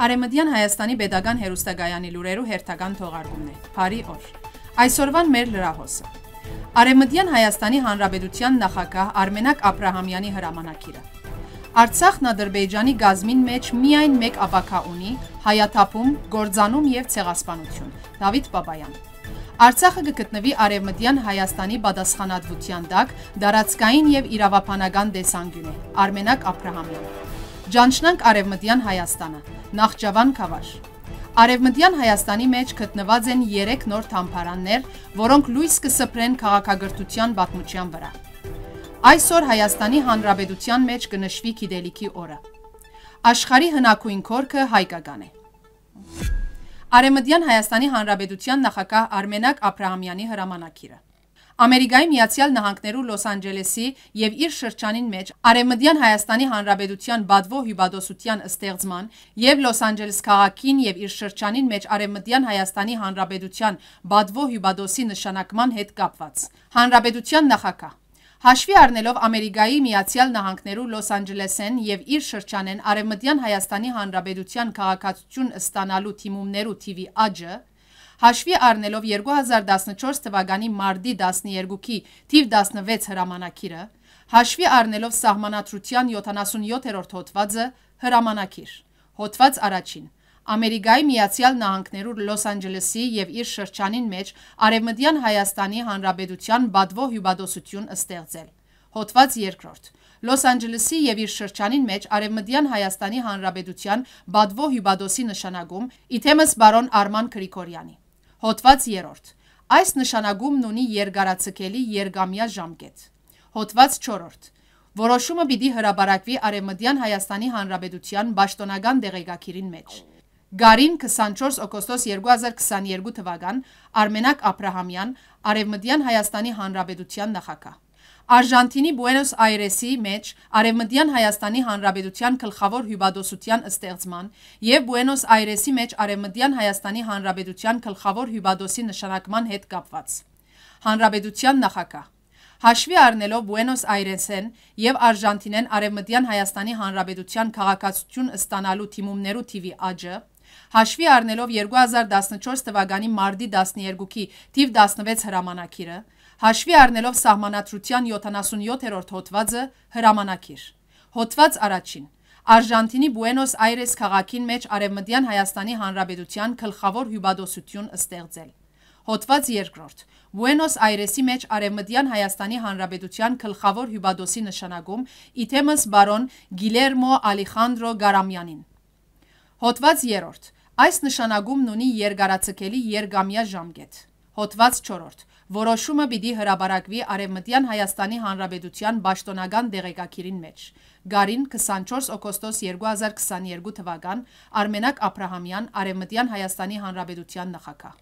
Արեմդյան Հայաստանի Պետական Հերոստագայանի լուրերու հերթական թողարկումն է։ Բարի օր։ Այսօրվան մեր լրահոսը։ Արեմդյան Հայաստանի Հանրապետության նախագահ Արմենակ Աբ รา համյանի հրամանակիրը։ Արցախն Ադրբեջանի գազմին մեջ միայն մեկ ապակա ունի՝ հայաթափում, գործանում եւ ցեղասպանություն։ Դավիթ Բաբայան։ Արցախը կգտնվի Արևմտյան Հայաստանի պատասխանատվության տակ՝ դարածքային եւ իրավապանական տեսանկյունով։ Արմենակ Աբ รา համյան։ Ճանչնանք Արևմտյան Հայաստանը, Նախճավան Քավար։ Արևմտյան Հայաստանի մեջ գտնված են 3 նոր թամփարաններ, որոնք լույս կսփրեն քաղաքագործության պատմության վրա։ Այսօր Հայաստանի Հանրապետության մեջ կնշվի Գիտելիքի օրը։ Աշխարհի հնակույն կորքը հայկական է։ Արևմտյան Հայաստանի Հանրապետության նախագահ Արմենակ Աբրահամյանի հրամանակիրը։ Ամերիկայի Միացյալ Նահանգներու Լոս Անջելեսի եւ իր շրջանին մեջ Արևմտյան Հայաստանի Հանրապետության բադվո հյուպատոսության ստեղծման եւ Լոս Անջելես քաղաքին եւ իր շրջանին մեջ Արևմտյան Հայաստանի Հանրապետության բադվո հյուպատոսի նշանակման հետ կապված։ Հանրապետության նախագահ Հաշվի առնելով Ամերիկայի Միացյալ Նահանգներու Լոս Անջելեսեն եւ իր շրջանեն Արևմտյան Հայաստանի Հանրապետության քաղաքացիություն ստանալու թիմումներու TV աճը, հաշվի առնելով 2014 թվականի մարդի 12-ի թիվ 16 հրամանակիրը, հաշվի առնելով սահմանատրության 77-րորդ հոտվածը հրամանակիր, հոտված առաջին, Ամերիկայի Միացյալ Նահանգներու Լոս Անջելեսի եւ իր շրջանին մեջ Արևմտյան Հայաստանի Հանրապետության բադվո հյուբադոսություն ստեղծել։ Հոտված երկրորդ։ Լոս Անջելեսի եւ իր շրջանին մեջ Արևմտյան Հայաստանի Հանրապետության բադվո հյուբադոսի նշանակում իթեմս բարոն Արման Գրիգորյանի։ Հոտված 3. Այս նշանագումն ունի երկարացկելի երգամյա ժամկետ։ Հոտված 4. Որոշումը պիտի հրաբարակվի Արևմտյան Հայաստանի Հանրապետության պաշտոնական դեղեկագիրին մեջ։ Գարին 24 օգոստոս 2022 թվական Արմենակ Աբրահամյան Արևմտյան Հայաստանի Հանրապետության նախագահ Արժանտինի Բուենոս Այրեսի մեջ Արևմտյան Հայաստանի Հանրապետության գլխավոր հյուբադոսության ստեղծման եւ Բուենոս Այրեսի մեջ Արևմտյան Հայաստանի Հանրապետության գլխավոր հյուբադոսի նշանակման հետ կապված։ Հանրապետության նախագահ Հաշվի առնելով Բուենոս Այրեսեն եւ Արժանտինեն Արևմտյան Հայաստանի Հանրապետության քաղաքացիություն ստանալու թիմումներու TV աճը, հաշվի առնելով 2014 թվականի մարտի 12-ի թիվ 16 հրամանակիրը, Հաշվի առնելով սահմանադրության 77-րդ հոդվածը հրամանակիր։ Հոդված առաջին։ Արժանտինի Բուենոս Այրես քաղաքին մեջ Արևմտյան Հայաստանի Հանրապետության գլխավոր հյուբադոսություն ստեղծել։ Հոդված երկրորդ։ Բուենոս Այրեսի մեջ Արևմտյան Հայաստանի Հանրապետության գլխավոր հյուբադոսի նշանակում իթեմս բարոն Գիլերմո Ալեխանդրո Գարամյանին։ Հոդված երրորդ։ Այս նշանակումն ունի երկարացկելի երգամյա ժամկետ։ Հոտված 4-րդ. Որոշումը պիտի հրաբարակվի Արևմտյան Հայաստանի Հանրապետության ճշտոնական դեղեկակիրին մեջ։ Գարին 24 օգոստոս 2022 թվական Արմենակ Աբրահամյան Արևմտյան Հայաստանի Հանրապետության նախագահ։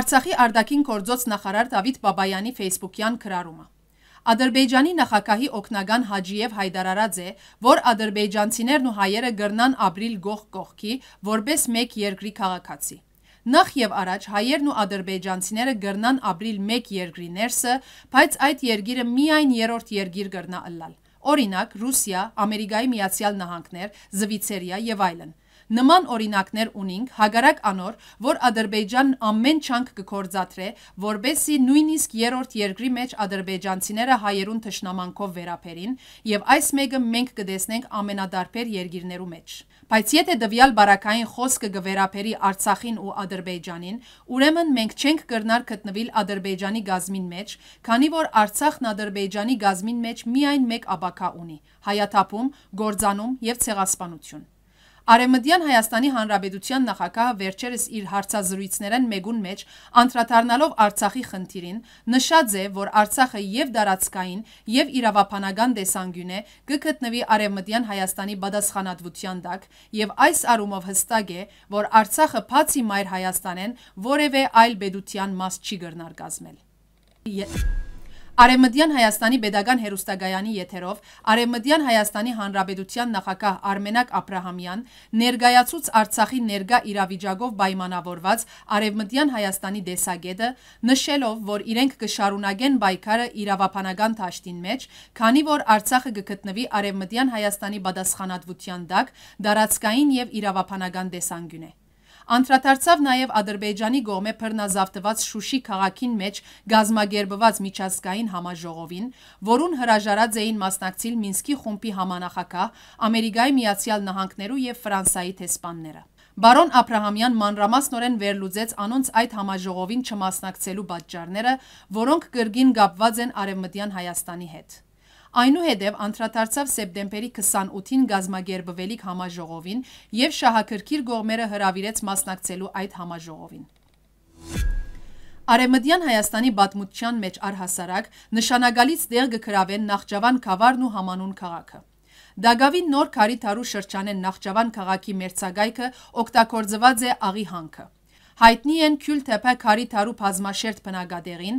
Արցախի արդակին գործոց նախարար Դավիթ Բաբայանի Facebook-յան քրարումը Ադրբեջանի նախագահի օկնական Հաջիև Հայդարարաձե, որ ադրբեջանցիներն ու հայերը գրնան ապրիլ գող կողքի, որպես մեկ երկրի քաղաքացի։ Նախ եւ առաջ հայերն ու ադրբեջանցիները գրնան ապրիլ 1 երկրի ներսը, բայց այդ երգիրը միայն երրորդ երգիր գրնա ըլլալ։ Օրինակ՝ Ռուսիա, Ամերիկայի Միացյալ Նահանգներ, Զվիցերիա եւ այլն։ Նման օրինակներ ունենք հագարակ անոր, որ Ադրբեջանն ամեն չանք կգործատրե, որբեսի նույնիսկ երրորդ երկրի մեջ ադրբեջանցիները հայերուն թշնամանքով վերապերին եւ այս մեկը մենք կտեսնենք ամենադարբեր երկիրներու մեջ։ Բայց եթե դվյալ բարակային խոսքը գվերապերի Արցախին ու Ադրբեջանին, ուրեմն մենք չենք կրնար գտնվել Ադրբեջանի գազմին մեջ, քանի որ Արցախն Ադրբեջանի գազմին մեջ միայն մեկ ապակա ունի՝ հայաթափում, գործանում եւ ցեղասպանություն։ Արեմդյան Հայաստանի Հանրաբեդության նախակահը վերջերս իր հարցազրույցներեն մեգուն մեջ անդրադառնալով Արցախի խնդիրին նշած է, որ Արցախը եւ դարածքային եւ իրավապանական տեսանկյուն է կգտնվի Արեմդյան Հայաստանի բադասխանատվության տակ եւ այս առումով հստակ է, որ Արցախը բացի մայր Հայաստանեն որևէ այլ բեդության մաս չի գտնարկազմել։ yeah. Արևմտյան Հայաստանի Պետական Հերոստագայանի եթերով Արևմտյան Հայաստանի Հանրապետության նախագահ Արմենակ Աբ รา համյան ներկայացուց Արցախի ներկա իրավիճակով պայմանավորված Արևմտյան Հայաստանի դեսագետը նշելով, որ իրենք կշարունակեն պայքարը իրավապանական ճաշտին մեջ, քանի որ Արցախը կգտնվի Արևմտյան Հայաստանի պատասխանատվության տակ, դարածքային եւ իրավապանական տեսանկյուն է։ Անդրադարձավ նաև Ադրբեջանի գողմե բռնազավթված Շուշի քաղաքին մեջ գազմագերբված միջազգային համաժողովին, որուն հրաժարած էին մասնակցել Մինսկի խումբի համանախակահ Ամերիկայի Միացյալ Նահանգներու եւ Ֆրանսայի տեսպանները։ Բարոն Աբրահամյան մանրամասնորեն վերլուծեց անոնց այդ համաժողովին չմասնակցելու պատճառները, որոնք գրգին կապված են արևմտյան Հայաստանի հետ։ Այնուհետև անդրադարձավ սեպտեմբերի 28-ին գազմագերբվելիք համաժողովին և շահակրքիր գողմերը հրավիրեց մասնակցելու այդ համաժողովին։ Արևմտյան Հայաստանի բատմության մեջ առհասարակ նշանագալից դեղ գկրավեն Նախճավան քավարն ու համանուն քաղաքը։ Դագավի նոր քարի թարու շրջանեն Նախճավան քաղաքի մերձակայքը օգտագործված է աղի հանքը հայտնի են Քյուլ թեփե Քարի Թարու բազմաշերտ բնագադեղին,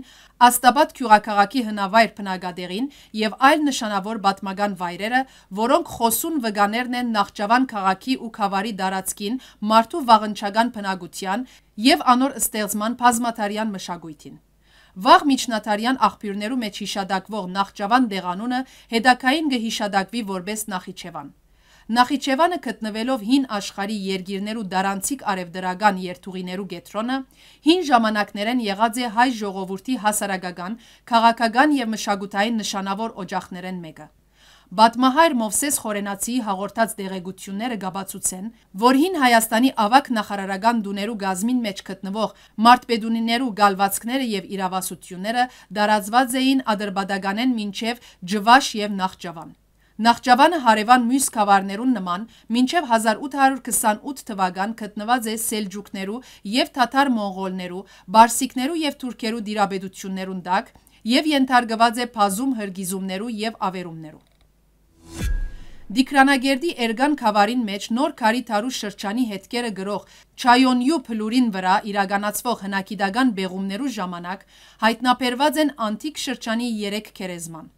Աստաբատ քյուղակաղակի հնավայր բնագադեղին եւ այլ նշանավոր պատմական վայրերը, որոնք խոսուն վգաներն են Նախճավան քաղաքի ու Խավարի տարածքին մարդու վաղնչական բնագության եւ անոր ստեղծման բազմաթարյան մշակույթին։ Վաղ միջնատարյան աղբյուրներու մեջ հիշադակվող Նախճավան դեղանունը հետակային գհիշադակվի որպես Նախիջևան։ Նախիջևանը գտնվելով հին աշխարհի երկիրներու դարանցիկ արևդրական երթուղիներու գետրոնը, հին ժամանակներեն եղած է հայ ժողովրդի հասարակական, քաղաքական եւ մշակութային նշանավոր օջախներեն մեկը։ Բատմահայր Մովսես Խորենացիի հաղորդած դեղեցությունները գաբացուցեն, որ հին Հայաստանի ավակ նախարարական դուներու գազմին մեջ գտնվող մարտպեդունիներու գալվածքները եւ իրավասությունները դարածված էին ադրբադականեն մինչեւ Ջվաշ եւ Նախճավան։ Նախճավանը հարևան մյուս կավարներուն նման մինչև 1828 թվական կտնված է սելջուկներու և թատար մողոլներու, բարսիքներու և թուրքերու դիրաբեդություններուն դակ և ենթարգված է պազում հրգիզումներու և ավերումներու։ Դիքրանագերդի էրգան կավարին մեջ նոր կարի թարու շրջանի հետկերը գրող չայոնյու պլուրին վրա իրագանացվող հնակիդագան բեղումներու ժամանակ հայտնապերված են անթիկ շրջանի երեկ կերեզման։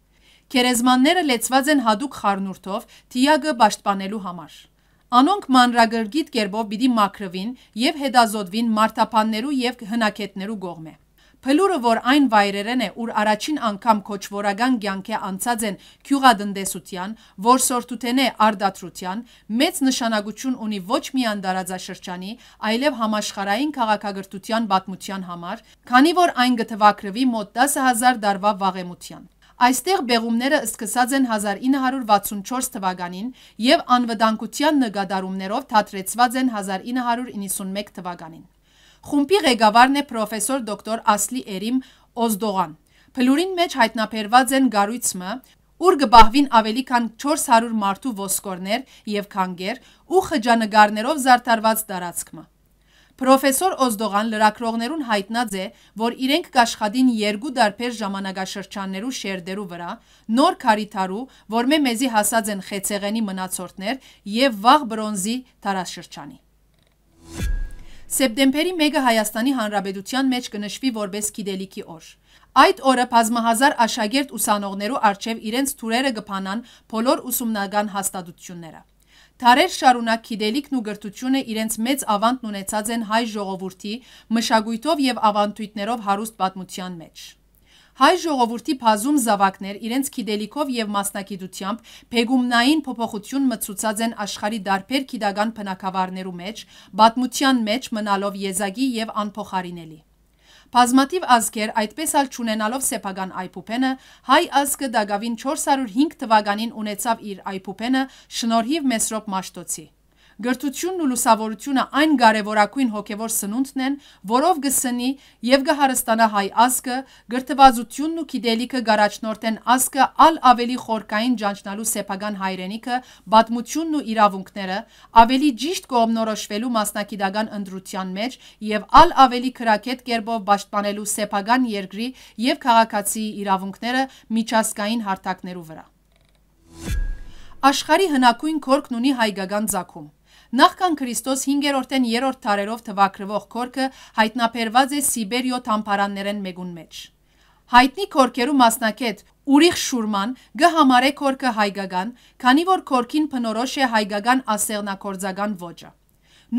Քերեզմանները լեցված են հadoop խառնուրդով թիագը պաշտպանելու համար։ Անոնք մանրագրգիտ կերպով պիտի մաքրվին եւ հետազոտվին մարտապաններու եւ հնակետներու գողմե։ Փլուրը, որ այն վայրերեն է, ուր առաջին անգամ կոչվորական ցանկե անցած են քյուղադնդեսության, որսորտութենե արդատրության, մեծ նշանակություն ունի ոչ միայն դարաձաշրջանի, այլև համաշխարային քաղաքագրթության պատմության համար, քանի որ այն գթվակրվի մոտ 10000 դարվա վաղեմության։ Այստեղ բեղումները սկսած են 1964 թվականին և անվդանկության նգադարումներով թատրեցված են 1991 թվականին։ Խումպի ղեկավարն է պրովեսոր դոքտոր ասլի էրիմ ոզդողան։ Պլուրին մեջ հայտնապերված են գարույցմը, ուր գբահվին ավելի կան 400 մարդու ոսկորներ և կանգեր ու խջանգարներով զարդարված տարացքմը։ Պրոֆեսոր Օզդողան լրակրողներուն հայտնած է, որ իրենք կաշխատին երկու դարբեր ժամանակաշրջաններու շերդերու վրա, նոր քարիթարու, որ մե մեզի հասած են խեցեղենի մնացորդներ եւ վաղ բրոնզի տարաշրջանի։ Սեպտեմբերի 1-ը Հայաստանի Հանրապետության մեջ կնշվի որպես գիտելիքի օր։ Այդ օրը բազմահազար աշակերտ ուսանողներու արչև իրենց թուրերը գփանան բոլոր ուսումնական հաստատությունները։ Թարեր շարունակ քիդելիքն ու գրթությունը իրենց մեծ ավանդն ունեցած են հայ ժողովրդի մշակույթով եւ ավանդույթներով հարուստ պատմության մեջ։ Հայ ժողովրդի բազում զավակներ իրենց քիդելիքով եւ մասնակիտությամբ փեգումնային փոփոխություն մցուցած են աշխարի դարբեր քիդական բնակավարներու մեջ, պատմության մեջ մնալով եզակի եւ անփոխարինելի։ Բազմատիվ ազգեր այդպես ալ չունենալով սեփական այփուփենը, հայ ազգը դագավին 405 թվականին ունեցավ իր այփուփենը շնորհիվ Մեսրոպ Մաշտոցի։ Գրթությունն ու լուսավորությունը այն կարևորակույն հոգևոր սնունդն են, որով գսնի եւ գահարստանա հայ ազգը, գրթվածությունն ու գիտելիքը գարաչնորտեն ազգը ալ ավելի խորքային ճանչնալու սեփական հայրենիքը, պատմությունն ու իրավունքները, ավելի ճիշտ կողմնորոշվելու մասնակիտական ընտրության մեջ եւ ալ ավելի քրակետ կերպով պաշտպանելու սեփական երկրի եւ քաղաքացիի իրավունքները միջազգային հարթակներու վրա։ Աշխարի հնակույն կորքն ունի հայկական ցակում։ Նախքան Քրիստոս 5-րդեն 3-րդ տարերով թվակրվող քորքը հայտնաբերված է Սիբերիո թամփարաններեն մեգուն մեջ։ Հայտնի քորքերու մասնակետ Ուրիխ Շուրման գհամարե քորքը հայկական, քանի որ քորքին փնորոշ է հայկական ասեղնակորձական ոճը։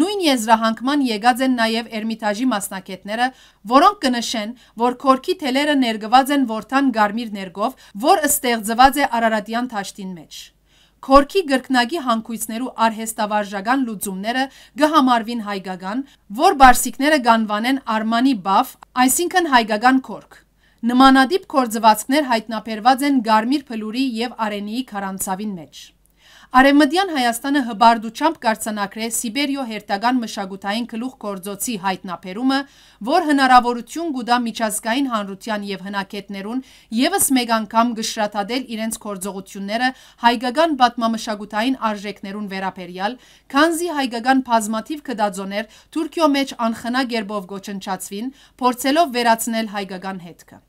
Նույն եզրահանգման եկած են նաև Էրմիտաժի մասնակետները, որոնք կնշեն, որ քորքի թելերը ներգված են ворթան գարմիր ներգով, որ ստեղծված է Արարատյան թաշտին մեջ։ Քորքի գրքնագի հանգույցներու արհեստավարժական լուծումները գհամարվին հայկական, որ բարսիկները գանվանեն Արմանի բաֆ, այսինքն հայկական քորք։ Նմանադիպ կորձվածքներ հայտնաբերված են Գարմիր փլուրի եւ Արենիի քարանցավին մեջ։ Արևմտյան Հայաստանը հբարդությամբ կարծանակրե Սիբերիո հերթական մշակութային գլուխ գործոցի հայտնաբերումը, որ հնարավորություն կուտա միջազգային հանրության եւ հնակետներուն եւս մեկ անգամ գշրատadel իրենց գործողությունները հայկական պատմամշակութային արժեքներուն վերաբերյալ, քանզի հայկական բազմաթիվ կդաձոներ Թուրքիո մեջ անխնա գերբով գոչնչացվին, փորձելով վերացնել հայկական հետքը։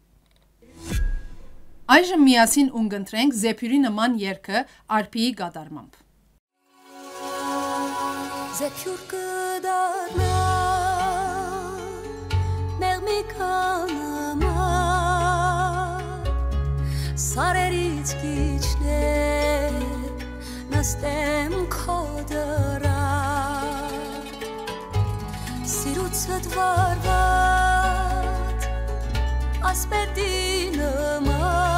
Այժմ միասին ունգընտրենք Զեփյուրի նման երգը արփիի գադարմամբ։ Զեփյուր գդարնա մեղմի կանամա սարերից քիչներ նստեմ կոդրա սիրուցդ վարված ասպետի նման